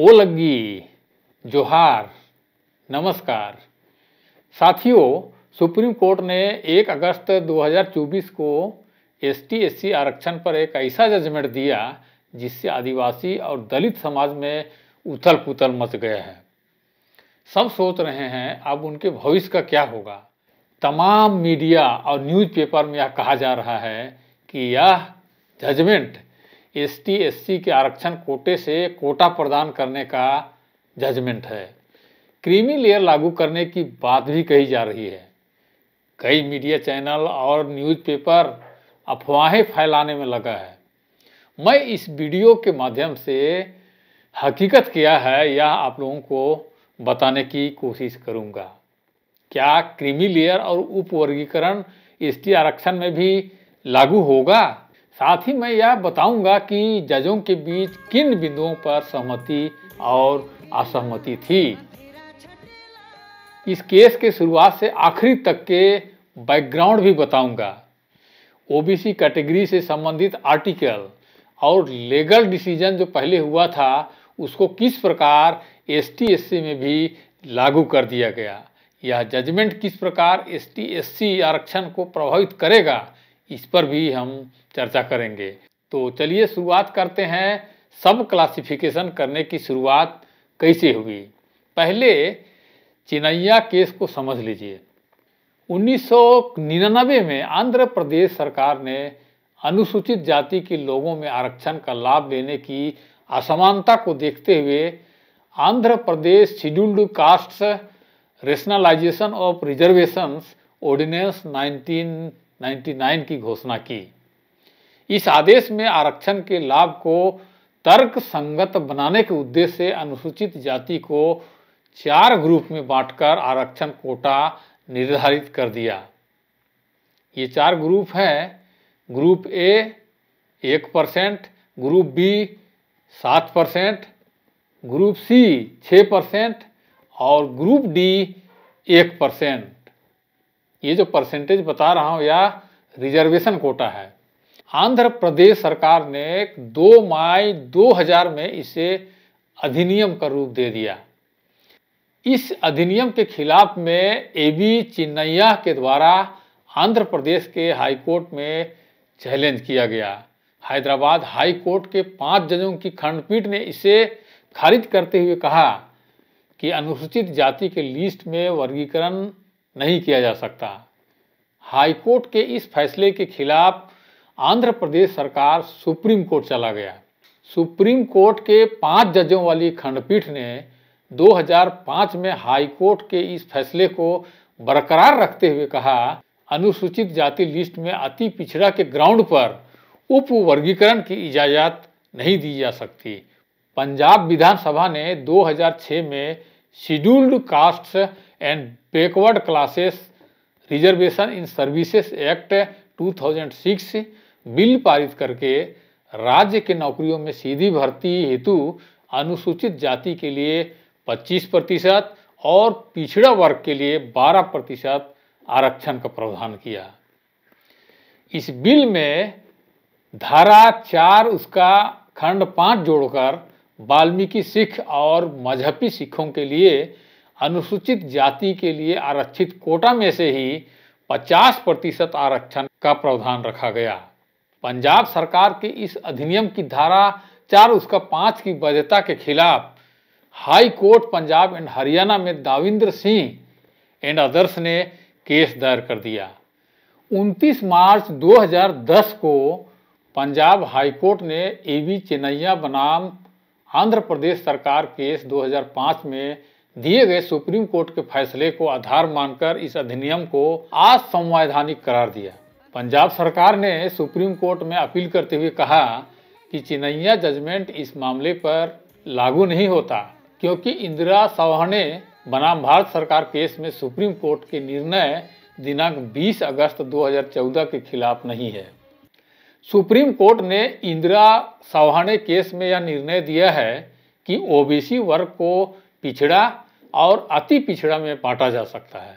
ओ लगी जोहार नमस्कार साथियों सुप्रीम कोर्ट ने 1 अगस्त 2024 को एस टी आरक्षण पर एक ऐसा जजमेंट दिया जिससे आदिवासी और दलित समाज में उथल पुथल मच गया है सब सोच रहे हैं अब उनके भविष्य का क्या होगा तमाम मीडिया और न्यूज़पेपर में यह कहा जा रहा है कि यह जजमेंट एसटी एससी के आरक्षण कोटे से कोटा प्रदान करने का जजमेंट है क्रीमी लेयर लागू करने की बात भी कही जा रही है कई मीडिया चैनल और न्यूज़पेपर अफवाहें फैलाने में लगा है मैं इस वीडियो के माध्यम से हकीकत क्या है यह आप लोगों को बताने की कोशिश करूंगा। क्या क्रीमी लेयर और उपवर्गीकरण एसटी आरक्षण में भी लागू होगा साथ ही मैं यह बताऊंगा कि जजों के बीच किन बिंदुओं पर सहमति और असहमति थी इस केस के शुरुआत से आखिरी तक के बैकग्राउंड भी बताऊंगा ओबीसी कैटेगरी से संबंधित आर्टिकल और लीगल डिसीजन जो पहले हुआ था उसको किस प्रकार एस सी में भी लागू कर दिया गया यह जजमेंट किस प्रकार एस सी आरक्षण को प्रभावित करेगा इस पर भी हम चर्चा करेंगे तो चलिए शुरुआत करते हैं सब क्लासिफिकेशन करने की शुरुआत कैसे हुई पहले चिनैया केस को समझ लीजिए 1999 में आंध्र प्रदेश सरकार ने अनुसूचित जाति के लोगों में आरक्षण का लाभ लेने की असमानता को देखते हुए Andhra Pradesh scheduled caste rationalisation of reservations ordinance 1999 की घोषणा की इस आदेश में आरक्षण के लाभ को तर्क संगत बनाने के उद्देश्य से अनुसूचित जाति को चार ग्रुप में बांटकर आरक्षण कोटा निर्धारित कर दिया ये चार ग्रुप हैं ग्रुप ए एक परसेंट ग्रुप बी सात परसेंट ग्रुप सी छः परसेंट और ग्रुप डी एक परसेंट ये जो परसेंटेज बता रहा हूँ या रिजर्वेशन कोटा है आंध्र प्रदेश सरकार ने दो मई 2000 में इसे अधिनियम का रूप दे दिया इस अधिनियम के खिलाफ में ए बी चिन्नैया के द्वारा आंध्र प्रदेश के हाईकोर्ट में चैलेंज किया गया हैदराबाद हाई कोर्ट के पांच जजों की खंडपीठ ने इसे खारिज करते हुए कहा कि अनुसूचित जाति के लिस्ट में वर्गीकरण नहीं किया जा सकता हाईकोर्ट के इस फैसले के खिलाफ आंध्र प्रदेश सरकार सुप्रीम कोर्ट चला गया सुप्रीम कोर्ट के पांच जजों वाली खंडपीठ ने 2005 में हाईकोर्ट के इस फैसले को बरकरार रखते हुए कहा अनुसूचित जाति लिस्ट में अति पिछड़ा के ग्राउंड पर उप वर्गीकरण की इजाज़त नहीं दी जा सकती पंजाब विधानसभा ने 2006 में scheduled castes and backward classes reservation in services act 2006 bill पारित करके राज्य के नौकरियों में सीधी भर्ती हेतु अनुसूचित जाति के लिए 25 प्रतिशत और पिछड़ा वर्ग के लिए 12 प्रतिशत आरक्षण का प्रावधान किया इस बिल में धारा चार उसका खंड पाँच जोड़कर वाल्मीकि सिख और मजहबी सिखों के लिए अनुसूचित जाति के लिए आरक्षित कोटा में से ही 50 प्रतिशत आरक्षण का प्रावधान रखा गया पंजाब सरकार के इस अधिनियम की धारा चार उसका पांच की वैधता के खिलाफ high court Punjab and Haryana में दाविंद्र सिंह एंड अदर्स ने केस दायर कर दिया 29 मार्च 2010 को पंजाब हाई कोर्ट ने एवी चेन्नैया बनाम आंध्र प्रदेश सरकार केस 2005 में दिए गए सुप्रीम कोर्ट के फैसले को आधार मानकर इस अधिनियम को असंवैधानिक करार दिया पंजाब सरकार ने सुप्रीम कोर्ट में अपील करते हुए कहा कि चिनैया जजमेंट इस मामले पर लागू नहीं होता क्योंकि इंदिरा सवाहने बनाम भारत सरकार केस में सुप्रीम कोर्ट के निर्णय दिनांक 20 अगस्त 2014 के खिलाफ नहीं है सुप्रीम कोर्ट ने इंदिरा सवाहने केस में यह निर्णय दिया है कि ओबीसी वर्ग को पिछड़ा और अति पिछड़ा में बांटा जा सकता है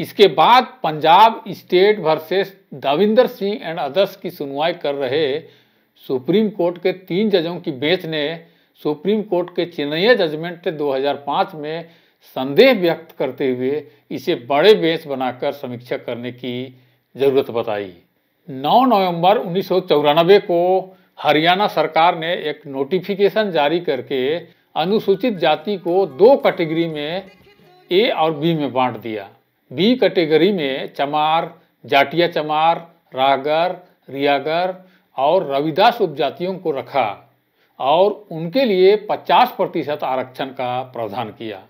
इसके बाद Punjab state versus Davinder Singh and others की सुनवाई कर रहे सुप्रीम कोर्ट के तीन जजों की बेंच ने सुप्रीम कोर्ट के चेन्नई जजमेंट 2005 में संदेह व्यक्त करते हुए इसे बड़े बेंच बनाकर समीक्षा करने की जरूरत बताई 9 नवंबर उन्नीस को हरियाणा सरकार ने एक नोटिफिकेशन जारी करके अनुसूचित जाति को दो कैटेगरी में ए और बी में बांट दिया बी कैटेगरी में चमार जाटिया चमार रागर रियागर और रविदास उपजातियों को रखा और उनके लिए 50 प्रतिशत आरक्षण का प्रावधान किया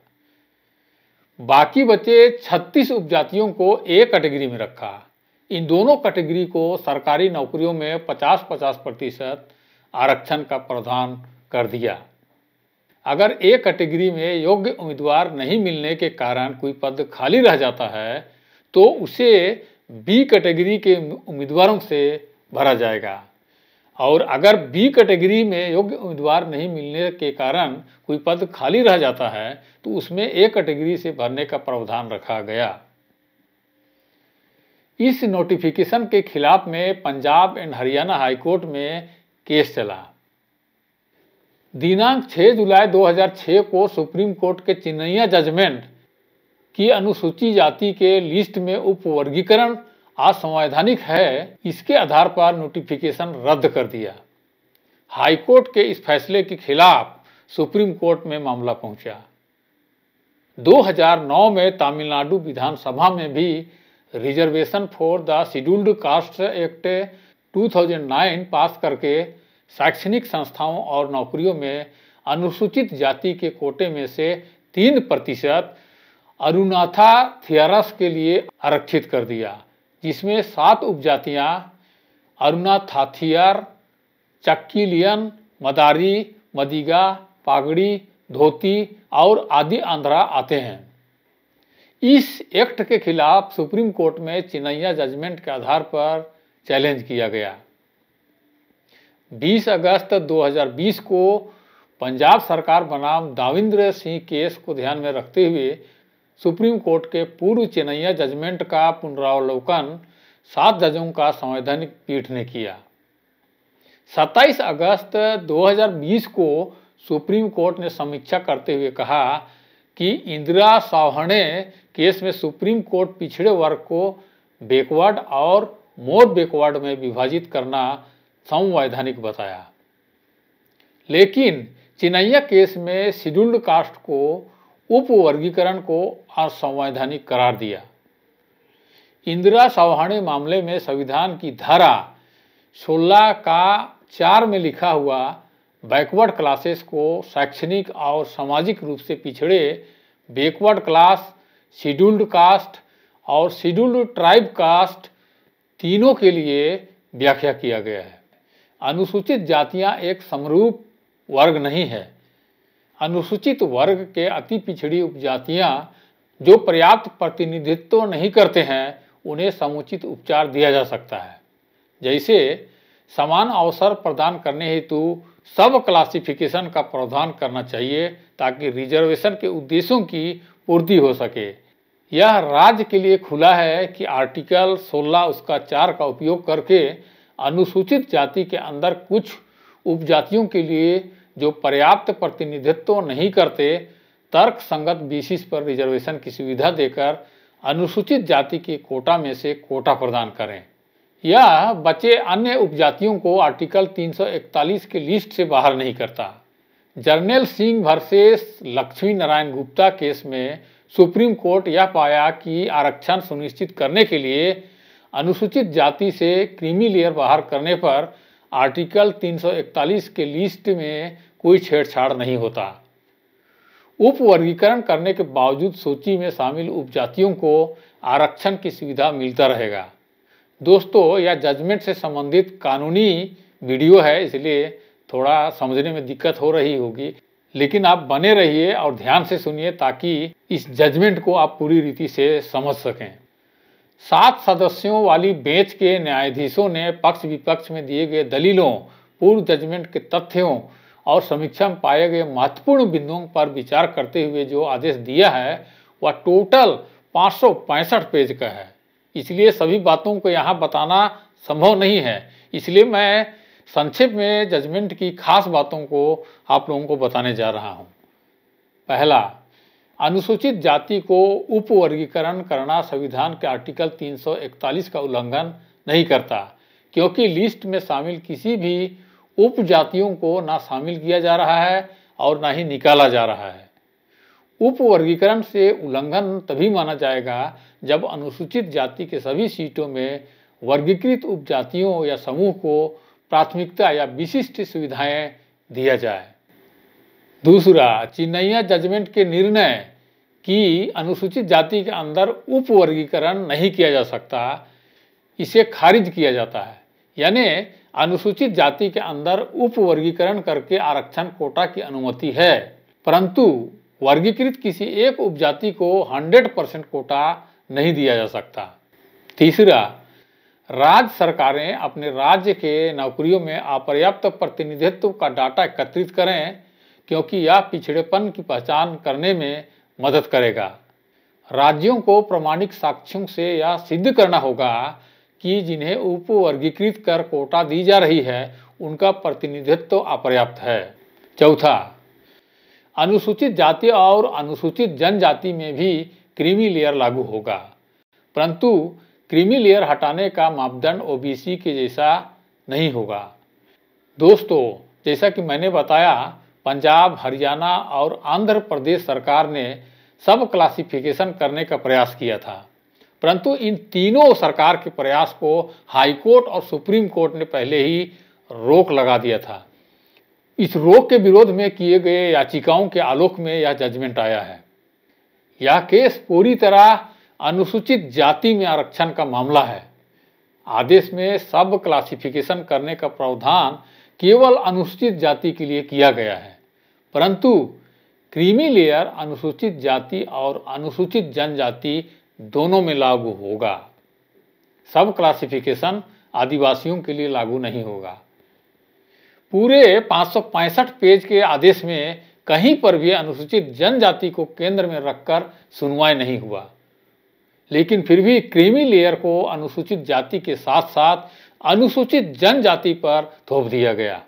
बाकी बचे 36 उपजातियों को ए कैटेगरी में रखा इन दोनों कैटेगरी को सरकारी नौकरियों में 50-50 प्रतिशत आरक्षण का प्रावधान कर दिया अगर ए कैटेगरी में योग्य उम्मीदवार नहीं मिलने के कारण कोई पद खाली रह जाता है तो उसे बी कैटेगरी के उम्मीदवारों से भरा जाएगा और अगर बी कैटेगरी में योग्य उम्मीदवार नहीं मिलने के कारण कोई पद खाली रह जाता है तो उसमें ए कैटेगरी से भरने का प्रावधान रखा गया इस नोटिफिकेशन के खिलाफ में पंजाब एंड हरियाणा हाईकोर्ट में केस चला दिनांक 6 जुलाई 2006 को सुप्रीम कोर्ट के चिन्हैया जजमेंट की अनुसूची जाति के लिस्ट में उपवर्गीकरण असंवैधानिक है इसके आधार पर नोटिफिकेशन रद्द कर दिया हाईकोर्ट के इस फैसले के खिलाफ सुप्रीम कोर्ट में मामला पहुंचा 2009 में तमिलनाडु विधानसभा में भी reservation for the scheduled caste act 2009 pass करके शैक्षणिक संस्थाओं और नौकरियों में अनुसूचित जाति के कोटे में से तीन प्रतिशत अरुणाथा थियरस के लिए आरक्षित कर दिया जिसमें सात उपजातियां अरुणाथाथियर चक्कीलियन मदारी मदिगा पागड़ी धोती और आदि आंध्रा आते हैं इस एक्ट के खिलाफ सुप्रीम कोर्ट में चिनैया जजमेंट के आधार पर चैलेंज किया गया 20 अगस्त 2020 को पंजाब सरकार बनाम दाविंद्र सिंह केस को ध्यान में रखते हुए सुप्रीम कोर्ट के पूर्व चेन्नैया जजमेंट का पुनरावलोकन सात जजों का संवैधानिक पीठ ने किया 27 अगस्त 2020 को सुप्रीम कोर्ट ने समीक्षा करते हुए कहा कि इंदिरा सावहणे केस में सुप्रीम कोर्ट पिछड़े वर्ग को बैकवर्ड और मोर बैकवर्ड में विभाजित करना संवैधानिक बताया लेकिन चिनैया केस में शेड्यूल्ड कास्ट को उपवर्गीकरण को असंवैधानिक करार दिया इंदिरा सवाहाणे मामले में संविधान की धारा 16 का चार में लिखा हुआ बैकवर्ड क्लासेस को शैक्षणिक और सामाजिक रूप से पिछड़े बैकवर्ड क्लास शेड्यूल्ड कास्ट और शेड्यूल्ड ट्राइब कास्ट तीनों के लिए व्याख्या किया गया है अनुसूचित जातियां एक समरूप वर्ग नहीं है अनुसूचित वर्ग के अति पिछड़ी उपजातियां जो पर्याप्त प्रतिनिधित्व नहीं करते हैं उन्हें समुचित उपचार दिया जा सकता है जैसे समान अवसर प्रदान करने हेतु सब क्लासिफिकेशन का प्रावधान करना चाहिए ताकि रिजर्वेशन के उद्देश्यों की पूर्ति हो सके यह राज्य के लिए खुला है कि आर्टिकल 16 उसका चार का उपयोग करके अनुसूचित जाति के अंदर कुछ उपजातियों के लिए जो पर्याप्त प्रतिनिधित्व नहीं करते तर्क संगत बीसिस पर रिजर्वेशन की सुविधा देकर अनुसूचित जाति के कोटा में से कोटा प्रदान करें यह बचे अन्य उपजातियों को आर्टिकल 341 के लिस्ट से बाहर नहीं करता जर्नल सिंह वर्सेस लक्ष्मी नारायण गुप्ता केस में सुप्रीम कोर्ट यह पाया कि आरक्षण सुनिश्चित करने के लिए अनुसूचित जाति से क्रीमी लेयर बाहर करने पर आर्टिकल 341 के लिस्ट में कोई छेड़छाड़ नहीं होता उपवर्गीकरण करने के बावजूद सूची में शामिल उपजातियों को आरक्षण की सुविधा मिलता रहेगा दोस्तों यह जजमेंट से संबंधित कानूनी वीडियो है इसलिए थोड़ा समझने में दिक्कत हो रही होगी लेकिन आप बने रहिए और ध्यान से सुनिए ताकि इस जजमेंट को आप पूरी रीति से समझ सकें सात सदस्यों वाली बेंच के न्यायाधीशों ने पक्ष विपक्ष में दिए गए दलीलों पूर्व जजमेंट के तथ्यों और समीक्षा में पाए गए महत्वपूर्ण बिंदुओं पर विचार करते हुए जो आदेश दिया है वह टोटल पाँच पेज का है इसलिए सभी बातों को यहाँ बताना संभव नहीं है इसलिए मैं संक्षेप में जजमेंट की खास बातों को आप लोगों को बताने जा रहा हूँ पहला अनुसूचित जाति को उपवर्गीकरण करना संविधान के आर्टिकल 341 का उल्लंघन नहीं करता क्योंकि लिस्ट में शामिल किसी भी उप जातियों को ना शामिल किया जा रहा है और ना ही निकाला जा रहा है उपवर्गीकरण से उल्लंघन तभी माना जाएगा जब अनुसूचित जाति के सभी सीटों में वर्गीकृत उपजातियों या समूह को प्राथमिकता या विशिष्ट सुविधाएं दिया जाए दूसरा चिन्हैया जजमेंट के निर्णय की अनुसूचित जाति के अंदर उपवर्गीकरण नहीं किया जा सकता इसे खारिज किया जाता है यानी अनुसूचित जाति के अंदर उपवर्गीकरण करके आरक्षण कोटा की अनुमति है परंतु वर्गीकृत किसी एक उपजाति को 100 परसेंट कोटा नहीं दिया जा सकता तीसरा राज्य सरकारें अपने राज्य के नौकरियों में अपर्याप्त प्रतिनिधित्व का डाटा एकत्रित करें क्योंकि यह पिछड़ेपन की पहचान करने में मदद करेगा राज्यों को प्रमाणिक साक्ष्यों से यह सिद्ध करना होगा कि जिन्हें उपवर्गीकृत कर कोटा दी जा रही है उनका प्रतिनिधित्व अपर्याप्त है चौथा अनुसूचित जाति और अनुसूचित जनजाति में भी क्रीमी लेयर लागू होगा परंतु क्रीमी लेयर हटाने का मापदंड ओबीसी के जैसा नहीं होगा दोस्तों जैसा कि मैंने बताया पंजाब हरियाणा और आंध्र प्रदेश सरकार ने सब क्लासिफिकेशन करने का प्रयास किया था परंतु इन तीनों सरकार के प्रयास को हाईकोर्ट और सुप्रीम कोर्ट ने पहले ही रोक लगा दिया था इस रोक के विरोध में किए गए याचिकाओं के आलोक में यह जजमेंट आया है यह केस पूरी तरह अनुसूचित जाति में आरक्षण का मामला है आदेश में सब क्लासिफिकेशन करने का प्रावधान केवल अनुसूचित जाति के लिए किया गया है परंतु क्रीमी लेयर अनुसूचित जाति और अनुसूचित जनजाति दोनों में लागू होगा सब क्लासिफिकेशन आदिवासियों के लिए लागू नहीं होगा पूरे पांच पेज के आदेश में कहीं पर भी अनुसूचित जनजाति को केंद्र में रखकर सुनवाई नहीं हुआ लेकिन फिर भी क्रीमी लेयर को अनुसूचित जाति के साथ साथ अनुसूचित जनजाति पर थोप दिया गया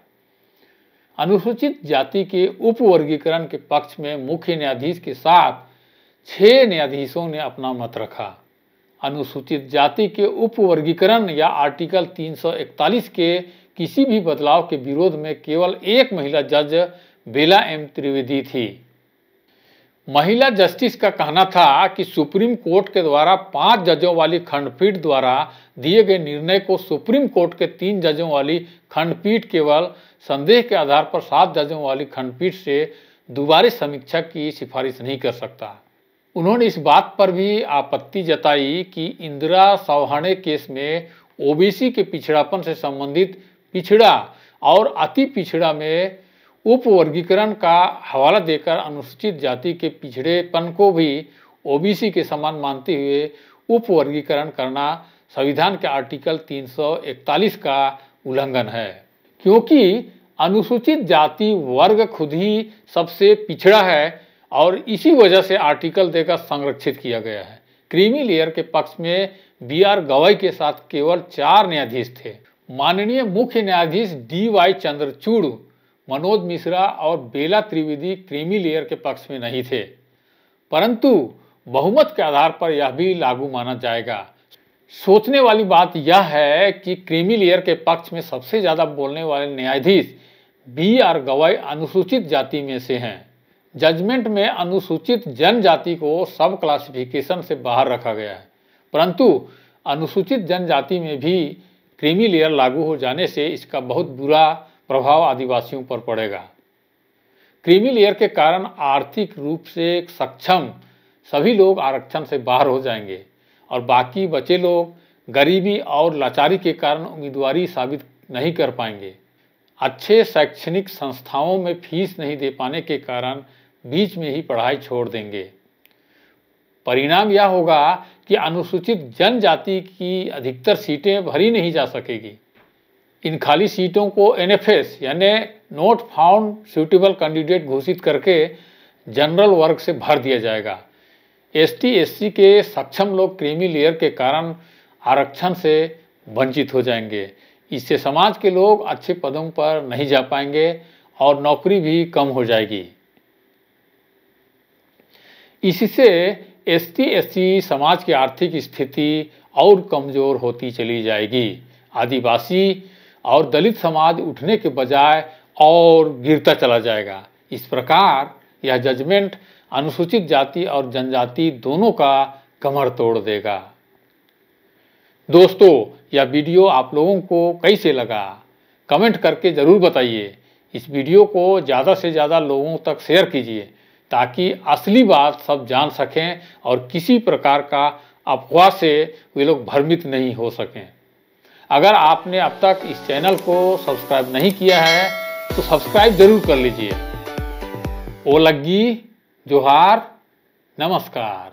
अनुसूचित जाति के उपवर्गीकरण के पक्ष में मुख्य न्यायाधीश के साथ छह न्यायाधीशों ने अपना मत रखा अनुसूचित जाति के उपवर्गीकरण या आर्टिकल 341 के किसी भी बदलाव के विरोध में केवल एक महिला जज बेला एम त्रिवेदी थी महिला जस्टिस का कहना था कि सुप्रीम कोर्ट के द्वारा पांच जजों वाली खंडपीठ द्वारा दिए गए निर्णय को सुप्रीम कोर्ट के तीन जजों वाली खंडपीठ केवल संदेह के आधार पर सात जजों वाली खंडपीठ से दोबारा समीक्षा की सिफारिश नहीं कर सकता उन्होंने इस बात पर भी आपत्ति जताई कि इंदिरा सौहाणे केस में ओबीसी के पिछड़ापन से संबंधित पिछड़ा और अति पिछड़ा में उपवर्गीकरण का हवाला देकर अनुसूचित जाति के पिछड़ेपन को भी ओबीसी के समान मानते हुए उपवर्गीकरण करना संविधान के आर्टिकल 341 का उल्लंघन है क्योंकि अनुसूचित जाति वर्ग खुद ही सबसे पिछड़ा है और इसी वजह से आर्टिकल देकर संरक्षित किया गया है क्रीमी लेयर के पक्ष में बी आर गवाई के साथ केवल चार न्यायाधीश थे माननीय मुख्य न्यायाधीश डी वाई चंद्रचूड़ मनोज मिश्रा और बेला त्रिवेदी क्रीमी लेयर के पक्ष में नहीं थे परंतु बहुमत के आधार पर यह भी लागू माना जाएगा सोचने वाली बात यह है कि क्रीमी लेयर के पक्ष में सबसे ज़्यादा बोलने वाले न्यायाधीश बी आर गवाई अनुसूचित जाति में से हैं जजमेंट में अनुसूचित जनजाति को सब क्लासिफिकेशन से बाहर रखा गया है परंतु अनुसूचित जनजाति में भी क्रीमी लेयर लागू हो जाने से इसका बहुत बुरा प्रभाव आदिवासियों पर पड़ेगा क्रीमी लेयर के कारण आर्थिक रूप से सक्षम सभी लोग आरक्षण से बाहर हो जाएंगे और बाकी बचे लोग गरीबी और लाचारी के कारण उम्मीदवारी साबित नहीं कर पाएंगे अच्छे शैक्षणिक संस्थाओं में फीस नहीं दे पाने के कारण बीच में ही पढ़ाई छोड़ देंगे परिणाम यह होगा कि अनुसूचित जनजाति की अधिकतर सीटें भरी नहीं जा सकेगी इन खाली सीटों को एनएफएस यानी नोट फाउंड सूटेबल कैंडिडेट घोषित करके जनरल वर्ग से भर दिया जाएगा एसटी एससी के सक्षम लोग क्रीमी लेयर के कारण आरक्षण से वंचित हो जाएंगे इससे समाज के लोग अच्छे पदों पर नहीं जा पाएंगे और नौकरी भी कम हो जाएगी इससे एसटी एससी समाज की आर्थिक स्थिति और कमज़ोर होती चली जाएगी आदिवासी और दलित समाज उठने के बजाय और गिरता चला जाएगा इस प्रकार यह जजमेंट अनुसूचित जाति और जनजाति दोनों का कमर तोड़ देगा दोस्तों यह वीडियो आप लोगों को कैसे लगा कमेंट करके ज़रूर बताइए इस वीडियो को ज़्यादा से ज़्यादा लोगों तक शेयर कीजिए ताकि असली बात सब जान सकें और किसी प्रकार का अफवाह से वे लोग भ्रमित नहीं हो सकें अगर आपने अब तक इस चैनल को सब्सक्राइब नहीं किया है तो सब्सक्राइब जरूर कर लीजिए ओ लग्गी जोहार नमस्कार